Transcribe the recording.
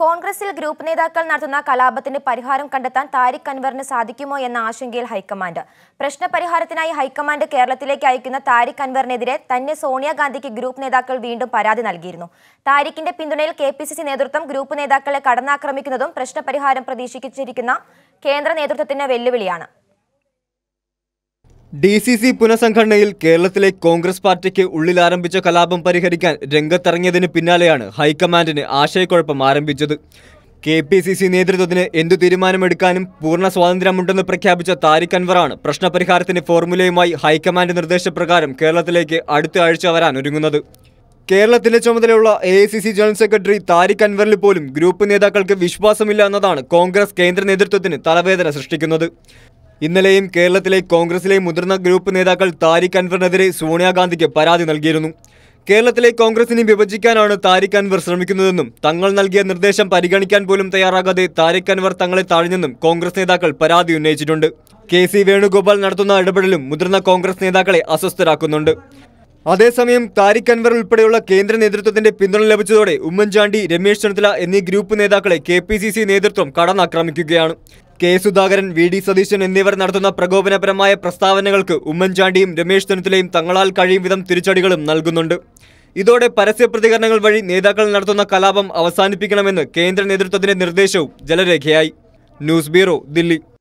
കോൺഗ്രസിൽ ഗ്രൂപ്പ് നേതാക്കൾ നടത്തുന്ന കലാപത്തിന് പരിഹാരം കണ്ടെത്താൻ താരിഖ് അൻവറിന് സാധിക്കുമോ എന്ന ആശങ്കയിൽ ഹൈക്കമാൻഡ് പ്രശ്നപരിഹാരത്തിനായി ഹൈക്കമാൻഡ് കേരളത്തിലേക്ക് അയക്കുന്ന താരിഖ് അൻവറിനെതിരെ തന്നെ സോണിയാഗാന്ധിക്ക് ഗ്രൂപ്പ് നേതാക്കൾ വീണ്ടും പരാതി നൽകിയിരുന്നു താരിഖിന്റെ പിന്തുണയിൽ കെ നേതൃത്വം ഗ്രൂപ്പ് നേതാക്കളെ കടന്നാക്രമിക്കുന്നതും പ്രശ്നപരിഹാരം പ്രതീക്ഷിച്ചിരിക്കുന്ന കേന്ദ്ര നേതൃത്വത്തിന്റെ വെല്ലുവിളിയാണ് ഡി സി സി പുനഃസംഘടനയിൽ കേരളത്തിലെ കോൺഗ്രസ് പാർട്ടിക്ക് ഉള്ളിൽ ആരംഭിച്ച കലാപം പരിഹരിക്കാൻ രംഗത്തിറങ്ങിയതിന് പിന്നാലെയാണ് ഹൈക്കമാൻഡിന് ആശയക്കുഴപ്പം ആരംഭിച്ചത് കെ പി സി സി നേതൃത്വത്തിന് എന്തു തീരുമാനമെടുക്കാനും പൂർണ്ണ സ്വാതന്ത്ര്യമുണ്ടെന്ന് പ്രഖ്യാപിച്ച താരിഖ് അൻവറാണ് പ്രശ്നപരിഹാരത്തിന് ഫോർമുലയുമായി ഹൈക്കമാൻഡ് നിർദ്ദേശപ്രകാരം കേരളത്തിലേക്ക് അടുത്ത ആഴ്ച വരാൻ ഒരുങ്ങുന്നത് കേരളത്തിന്റെ ചുമതലയുള്ള A I C C general secretary Tariq അൻവറിൽ പോലും ഗ്രൂപ്പ് നേതാക്കൾക്ക് വിശ്വാസമില്ല എന്നതാണ് കോൺഗ്രസ് കേന്ദ്ര നേതൃത്വത്തിന് തലവേദന സൃഷ്ടിക്കുന്നത് ഇന്നലെയും കേരളത്തിലെ കോൺഗ്രസിലെ മുതിർന്ന ഗ്രൂപ്പ് നേതാക്കൾ താരിഖ് അൻവറിനെതിരെ സോണിയാഗാന്ധിക്ക് പരാതി നൽകിയിരുന്നു കേരളത്തിലെ കോൺഗ്രസിനെ വിഭജിക്കാനാണ് താരിഖ് അൻവർ ശ്രമിക്കുന്നതെന്നും തങ്ങൾ നൽകിയ നിർദ്ദേശം പരിഗണിക്കാൻ പോലും തയ്യാറാകാതെ താരിഖ് അൻവർ തങ്ങളെ താഴ്ന്നെന്നും കോൺഗ്രസ് നേതാക്കൾ പരാതി ഉന്നയിച്ചിട്ടുണ്ട് കെ സി വേണുഗോപാൽ നടത്തുന്ന ഇടപെടലും മുതിർന്ന കോൺഗ്രസ് നേതാക്കളെ അസ്വസ്ഥരാക്കുന്നുണ്ട് അതേസമയം താരിഖ് അൻവർ ഉൾപ്പെടെയുള്ള കേന്ദ്ര നേതൃത്വത്തിന്റെ പിന്തുണ ലഭിച്ചതോടെ ഉമ്മൻചാണ്ടി രമേശ് ചെന്നിത്തല എന്നീ ഗ്രൂപ്പ് നേതാക്കളെ കെ നേതൃത്വം കടന്നാക്രമിക്കുകയാണ് കെ സുധാകരൻ വി ഡി സതീശൻ എന്നിവർ നടത്തുന്ന പ്രകോപനപരമായ പ്രസ്താവനകൾക്ക് ഉമ്മൻചാണ്ടിയും രമേശ് ചെന്നിത്തലയും തങ്ങളാൽ കഴിയും വിധം തിരിച്ചടികളും നൽകുന്നുണ്ട് ഇതോടെ പരസ്യ പ്രതികരണങ്ങൾ വഴി നേതാക്കൾ നടത്തുന്ന കലാപം അവസാനിപ്പിക്കണമെന്ന് കേന്ദ്ര നേതൃത്വത്തിന്റെ നിർദ്ദേശവും ജലരേഖയായി ന്യൂസ് ബ്യൂറോ ദില്ലി